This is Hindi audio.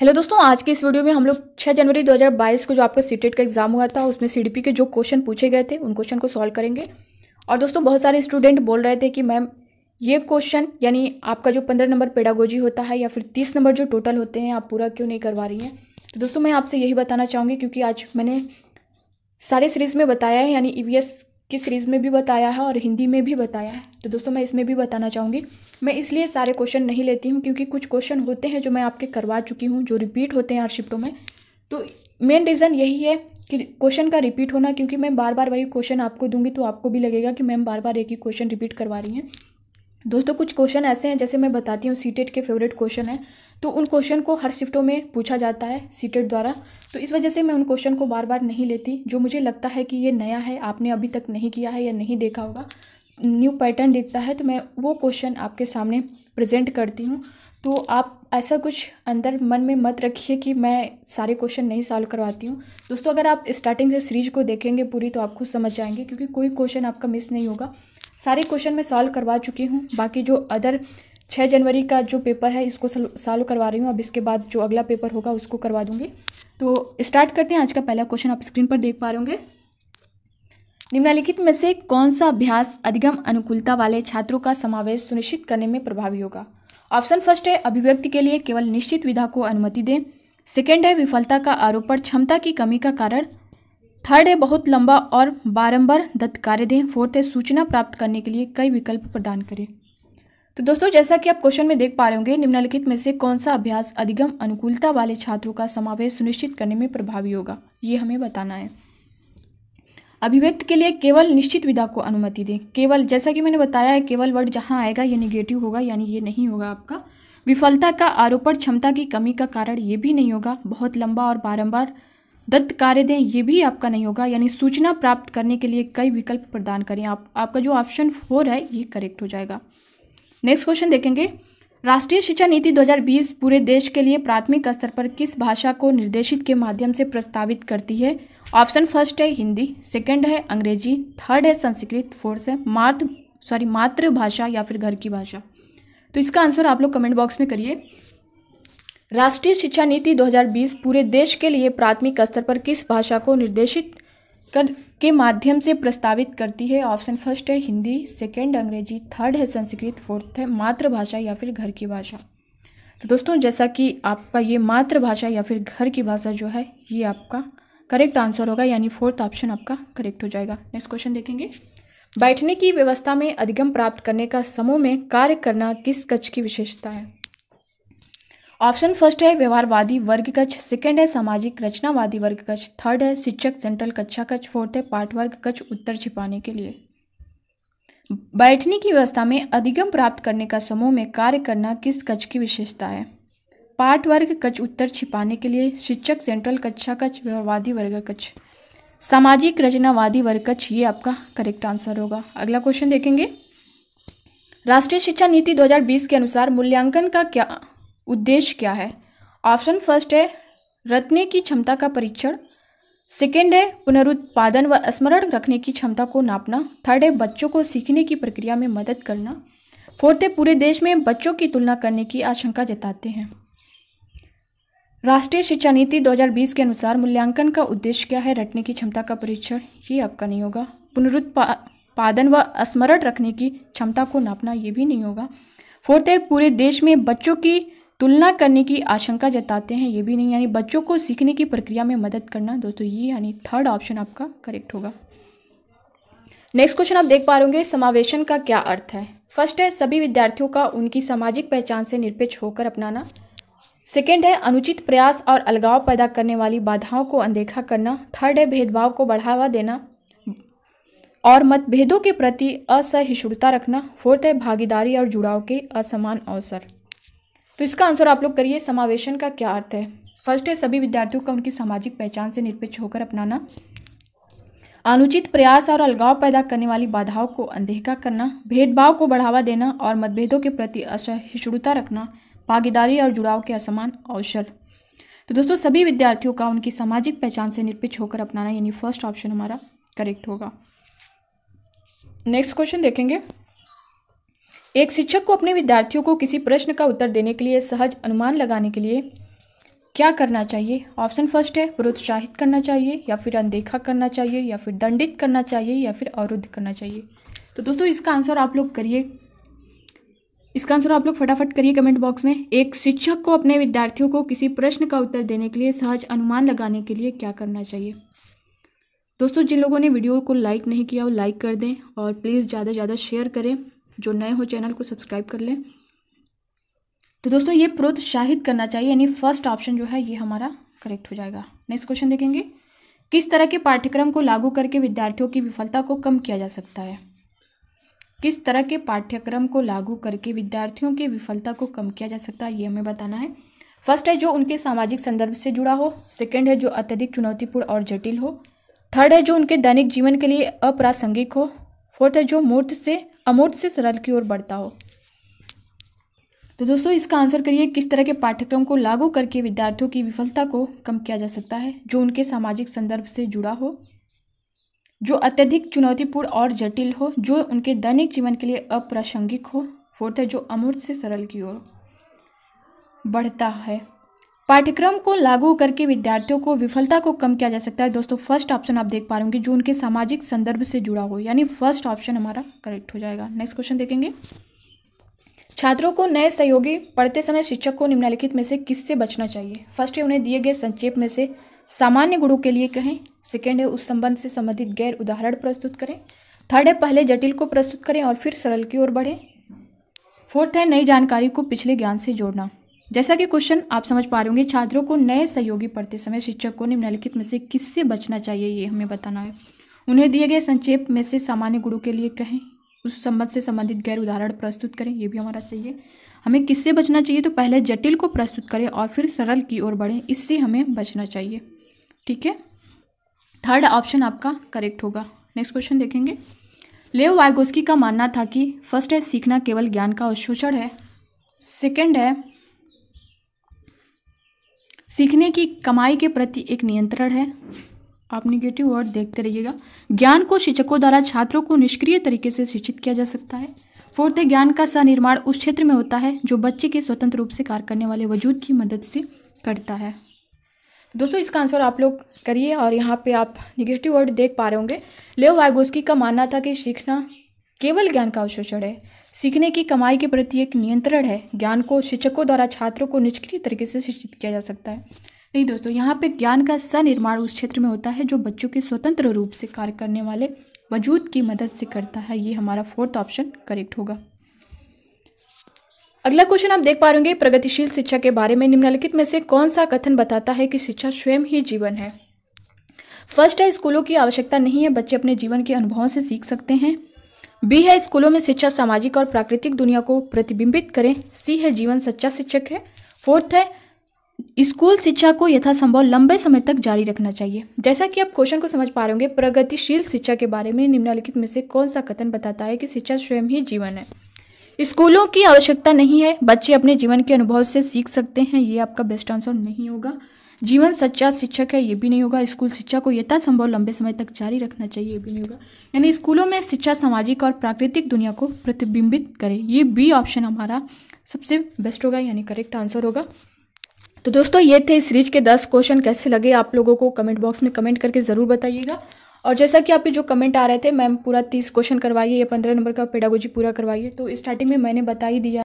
हेलो दोस्तों आज के इस वीडियो में हम लोग 6 जनवरी 2022 को जो आपका सीटेट e का एग्जाम हुआ था उसमें सी e के जो क्वेश्चन पूछे गए थे उन क्वेश्चन को सॉल्व करेंगे और दोस्तों बहुत सारे स्टूडेंट बोल रहे थे कि मैम ये क्वेश्चन यानी आपका जो पंद्रह नंबर पेडागोजी होता है या फिर तीस नंबर जो टोटल होते हैं आप पूरा क्यों नहीं करवा रही हैं तो दोस्तों मैं आपसे यही बताना चाहूँगी क्योंकि आज मैंने सारे सीरीज़ में बताया है यानी ई e की सीरीज़ में भी बताया है और हिंदी में भी बताया है तो दोस्तों मैं इसमें भी बताना चाहूँगी मैं इसलिए सारे क्वेश्चन नहीं लेती हूँ क्योंकि कुछ क्वेश्चन होते हैं जो मैं आपके करवा चुकी हूँ जो रिपीट होते हैं आर शिफ्टों में तो मेन रीज़न यही है कि क्वेश्चन का रिपीट होना क्योंकि मैं बार बार वही क्वेश्चन आपको दूंगी तो आपको भी लगेगा कि मैम बार बार एक ही क्वेश्चन रिपीट करवा रही हैं दोस्तों कुछ क्वेश्चन ऐसे हैं जैसे मैं बताती हूँ सीटेट के फेवरेट क्वेश्चन हैं तो उन क्वेश्चन को हर शिफ्टों में पूछा जाता है सीटेट द्वारा तो इस वजह से मैं उन क्वेश्चन को बार बार नहीं लेती जो मुझे लगता है कि ये नया है आपने अभी तक नहीं किया है या नहीं देखा होगा न्यू पैटर्न दिखता है तो मैं वो क्वेश्चन आपके सामने प्रेजेंट करती हूँ तो आप ऐसा कुछ अंदर मन में मत रखिए कि मैं सारे क्वेश्चन नहीं सॉल्व करवाती हूँ दोस्तों अगर आप स्टार्टिंग से सीरीज को देखेंगे पूरी तो आप खुद समझ जाएंगे क्योंकि कोई क्वेश्चन आपका मिस नहीं होगा सारे क्वेश्चन मैं सॉल्व करवा चुकी हूँ बाकी जो अदर छः जनवरी का जो पेपर है इसको सॉल्व करवा रही हूँ अब इसके बाद जो अगला पेपर होगा उसको करवा दूँगी तो स्टार्ट करते हैं आज का पहला क्वेश्चन आप स्क्रीन पर देख पा रहे होंगे निम्नलिखित में से कौन सा अभ्यास अधिगम अनुकूलता वाले छात्रों का समावेश सुनिश्चित करने में प्रभावी होगा ऑप्शन फर्स्ट है अभिव्यक्ति के लिए केवल निश्चित विधा को अनुमति दें सेकेंड है विफलता का आरोप पर क्षमता की कमी का कारण थर्ड है बहुत लंबा और बारंबार दत्त कार्य दें फोर्थ है सूचना प्राप्त करने के लिए कई विकल्प प्रदान करें तो दोस्तों जैसा कि आप क्वेश्चन में देख पा रहे होंगे निम्नलिखित में से कौन सा अभ्यास अधिगम अनुकूलता वाले छात्रों का समावेश सुनिश्चित करने में प्रभावी होगा ये हमें बताना है अभिव्यक्त के लिए केवल निश्चित विधा को अनुमति दें केवल जैसा कि मैंने बताया है केवल वर्ड जहाँ आएगा ये निगेटिव होगा यानी ये नहीं होगा आपका विफलता का आरोपण क्षमता की कमी का कारण ये भी नहीं होगा बहुत लंबा और बारंबार दत्त कार्य दें ये भी आपका नहीं होगा यानी सूचना प्राप्त करने के लिए कई विकल्प प्रदान करें आप आपका जो ऑप्शन फोर है ये करेक्ट हो जाएगा नेक्स्ट क्वेश्चन देखेंगे राष्ट्रीय शिक्षा नीति 2020 पूरे देश के लिए प्राथमिक स्तर पर किस भाषा को निर्देशित के माध्यम से प्रस्तावित करती है ऑप्शन फर्स्ट है हिंदी सेकंड है अंग्रेजी थर्ड है संस्कृत फोर्थ है मातृ सॉरी मातृभाषा या फिर घर की भाषा तो इसका आंसर आप लोग कमेंट बॉक्स में करिए राष्ट्रीय शिक्षा नीति 2020 पूरे देश के लिए प्राथमिक स्तर पर किस भाषा को निर्देशित कर के माध्यम से प्रस्तावित करती है ऑप्शन फर्स्ट है हिंदी सेकेंड अंग्रेजी थर्ड है संस्कृत फोर्थ है मातृभाषा या फिर घर की भाषा तो दोस्तों जैसा कि आपका ये मातृभाषा या फिर घर की भाषा जो है ये आपका करेक्ट आंसर होगा यानी फोर्थ ऑप्शन आपका करेक्ट हो जाएगा नेक्स्ट क्वेश्चन देखेंगे बैठने की व्यवस्था में अधिगम प्राप्त करने का समूह में कार्य करना किस कच्छ की विशेषता है ऑप्शन फर्स्ट है व्यवहारवादी वर्ग कक्ष सेकेंड है सामाजिक रचनावादी वर्ग कक्ष थर्ड है शिक्षक सेंट्रल कक्षा कच्छ फोर्थ है पाठ वर्ग कच्छ उत्तर छिपाने के लिए बैठने की व्यवस्था में अधिगम प्राप्त करने का समूह में कार्य करना किस कच्छ की विशेषता है पाठ वर्ग कच उत्तर छिपाने के लिए शिक्षक सेंट्रल कक्षा कच्छ व्यवहारवादी वर्ग कच्छ सामाजिक रचनावादी वर्ग कच्छ ये आपका करेक्ट आंसर होगा अगला क्वेश्चन देखेंगे राष्ट्रीय शिक्षा नीति 2020 के अनुसार मूल्यांकन का क्या उद्देश्य क्या है ऑप्शन फर्स्ट है रत्ने की क्षमता का परीक्षण सेकेंड है पुनरुत्पादन व स्मरण रखने की क्षमता को नापना थर्ड है बच्चों को सीखने की प्रक्रिया में मदद करना फोर्थ है पूरे देश में बच्चों की तुलना करने की आशंका जताते हैं राष्ट्रीय शिक्षा नीति 2020 के अनुसार मूल्यांकन का उद्देश्य क्या है रटने की क्षमता का परीक्षण ये आपका नहीं होगा पुनरुत्पादन व स्मरण रखने की क्षमता को नापना ये भी नहीं होगा फोर्थ है पूरे देश में बच्चों की तुलना करने की आशंका जताते हैं ये भी नहीं यानी बच्चों को सीखने की प्रक्रिया में मदद करना दोस्तों ये यानी थर्ड ऑप्शन आपका करेक्ट होगा नेक्स्ट क्वेश्चन आप देख पा रहे होंगे समावेशन का क्या अर्थ है फर्स्ट है सभी विद्यार्थियों का उनकी सामाजिक पहचान से निरपेक्ष होकर अपनाना सेकेंड है अनुचित प्रयास और अलगाव पैदा करने वाली बाधाओं को अनदेखा करना थर्ड है भेदभाव को बढ़ावा देना और मतभेदों के प्रति असहिष्णुता रखना फोर्थ है भागीदारी और जुड़ाव के असमान अवसर तो इसका आंसर आप लोग करिए समावेशन का क्या अर्थ है फर्स्ट है सभी विद्यार्थियों का उनकी सामाजिक पहचान से निरपेक्ष होकर अपनाना अनुचित प्रयास और अलगाव पैदा करने वाली बाधाओं को अनदेखा करना भेदभाव को बढ़ावा देना और मतभेदों के प्रति असहिष्णुता रखना भागीदारी और जुड़ाव के असमान अवसर तो दोस्तों सभी विद्यार्थियों का उनकी सामाजिक पहचान से निरपेक्ष होकर अपनाना यानी फर्स्ट ऑप्शन हमारा करेक्ट होगा नेक्स्ट क्वेश्चन देखेंगे एक शिक्षक को अपने विद्यार्थियों को किसी प्रश्न का उत्तर देने के लिए सहज अनुमान लगाने के लिए क्या करना चाहिए ऑप्शन फर्स्ट है प्रोत्साहित करना चाहिए या फिर अनदेखा करना चाहिए या फिर दंडित करना चाहिए या फिर अवरुद्ध करना चाहिए तो दोस्तों इसका आंसर आप लोग करिए इसका आंसर आप लोग फटाफट करिए कमेंट बॉक्स में एक शिक्षक को अपने विद्यार्थियों को किसी प्रश्न का उत्तर देने के लिए सहज अनुमान लगाने के लिए क्या करना चाहिए दोस्तों जिन लोगों ने वीडियो को लाइक नहीं किया वो लाइक कर दें और प्लीज़ ज़्यादा से ज़्यादा शेयर करें जो नए हो चैनल को सब्सक्राइब कर लें तो दोस्तों ये प्रोत्साहित करना चाहिए यानी फर्स्ट ऑप्शन जो है ये हमारा करेक्ट हो जाएगा नेक्स्ट क्वेश्चन देखेंगे किस तरह के पाठ्यक्रम को लागू करके विद्यार्थियों की विफलता को कम किया जा सकता है किस तरह के पाठ्यक्रम को लागू करके विद्यार्थियों की विफलता को कम किया जा सकता है ये हमें बताना है फर्स्ट है जो उनके सामाजिक संदर्भ से जुड़ा हो सेकेंड है जो अत्यधिक चुनौतीपूर्ण और जटिल हो थर्ड है जो उनके दैनिक जीवन के लिए अप्रासंगिक हो फोर्थ है जो मूर्त से अमूर्त से सरल की ओर बढ़ता हो तो दोस्तों इसका आंसर करिए किस तरह के पाठ्यक्रम को लागू करके विद्यार्थियों की विफलता को कम किया जा सकता है जो उनके सामाजिक संदर्भ से जुड़ा हो जो अत्यधिक चुनौतीपूर्ण और जटिल हो जो उनके दैनिक जीवन के लिए अप्रासंगिक हो फोर्थ है जो अमूर्त से सरल की ओर बढ़ता है पाठ्यक्रम को लागू करके विद्यार्थियों को विफलता को कम किया जा सकता है दोस्तों फर्स्ट ऑप्शन आप देख पा रहे होंगे जो उनके सामाजिक संदर्भ से जुड़ा हो यानी फर्स्ट ऑप्शन हमारा करेक्ट हो जाएगा नेक्स्ट क्वेश्चन देखेंगे छात्रों को नए सहयोगी पढ़ते समय शिक्षक को निम्नलिखित में से किससे बचना चाहिए फर्स्ट है उन्हें दिए गए संक्षेप में से सामान्य गुणों के लिए कहें सेकेंड है उस संबंध से संबंधित गैर उदाहरण प्रस्तुत करें थर्ड है पहले जटिल को प्रस्तुत करें और फिर सरल की ओर बढ़ें फोर्थ है नई जानकारी को पिछले ज्ञान से जोड़ना जैसा कि क्वेश्चन आप समझ पा रहे होंगे छात्रों को नए सहयोगी पढ़ते समय शिक्षक को निम्नलिखित में से किससे बचना चाहिए ये हमें बताना है उन्हें दिए गए संक्षेप में से सामान्य गुणों के लिए कहें उस संबंध से संबंधित गैर उदाहरण प्रस्तुत करें ये भी हमारा सही है हमें किससे बचना चाहिए तो पहले जटिल को प्रस्तुत करें और फिर सरल की ओर बढ़ें इससे हमें बचना चाहिए ठीक है थर्ड ऑप्शन आपका करेक्ट होगा नेक्स्ट क्वेश्चन देखेंगे लेव वाइगोस्की का मानना था कि फर्स्ट है सीखना केवल ज्ञान का अवशोषण है सेकंड है सीखने की कमाई के प्रति एक नियंत्रण है आप निगेटिव वर्ड देखते रहिएगा ज्ञान को शिक्षकों द्वारा छात्रों को निष्क्रिय तरीके से शिक्षित किया जा सकता है फोर्थ है ज्ञान का सनिर्माण उस क्षेत्र में होता है जो बच्चे के स्वतंत्र रूप से कार्य करने वाले वजूद की मदद से करता है दोस्तों इसका आंसर आप लोग करिए और यहाँ पे आप निगेटिव वर्ड देख पा रहे होंगे लेव वाइगोस्की का मानना था कि सीखना केवल ज्ञान का अवशोषण है सीखने की कमाई के प्रति एक नियंत्रण है ज्ञान को शिक्षकों द्वारा छात्रों को निष्क्रिय तरीके से शिक्षित किया जा सकता है नहीं दोस्तों यहाँ पे ज्ञान का सनिर्माण उस क्षेत्र में होता है जो बच्चों के स्वतंत्र रूप से कार्य करने वाले वजूद की मदद से करता है ये हमारा फोर्थ ऑप्शन करेक्ट होगा अगला क्वेश्चन आप देख पा रहे होंगे प्रगतिशील शिक्षा के बारे में निम्नलिखित में से कौन सा कथन बताता है कि शिक्षा स्वयं ही जीवन है फर्स्ट है स्कूलों की आवश्यकता नहीं है बच्चे अपने जीवन के अनुभवों से सीख सकते हैं बी है स्कूलों में शिक्षा सामाजिक और प्राकृतिक दुनिया को प्रतिबिंबित करें सी है जीवन सच्चा शिक्षक है फोर्थ है स्कूल शिक्षा को यथासंभव लंबे समय तक जारी रखना चाहिए जैसा कि आप क्वेश्चन को समझ पा रहे होंगे प्रगतिशील शिक्षा के बारे में निम्नलिखित में से कौन सा कथन बताता है कि शिक्षा स्वयं ही जीवन है स्कूलों की आवश्यकता नहीं है बच्चे अपने जीवन के अनुभव से सीख सकते हैं ये आपका बेस्ट आंसर नहीं होगा जीवन सच्चा शिक्षक है ये भी नहीं होगा स्कूल शिक्षा को यथासंभव लंबे समय तक जारी रखना चाहिए ये भी नहीं होगा यानी स्कूलों में शिक्षा सामाजिक और प्राकृतिक दुनिया को प्रतिबिंबित करे ये बी ऑप्शन हमारा सबसे बेस्ट होगा यानी करेक्ट आंसर होगा तो दोस्तों ये थे इस सीरीज के दस क्वेश्चन कैसे लगे आप लोगों को कमेंट बॉक्स में कमेंट करके ज़रूर बताइएगा और जैसा कि आपके जो कमेंट आ रहे थे मैम पूरा तीस क्वेश्चन करवाइए या पंद्रह नंबर का पेडागोजी पूरा करवाइए तो स्टार्टिंग में मैंने बता ही दिया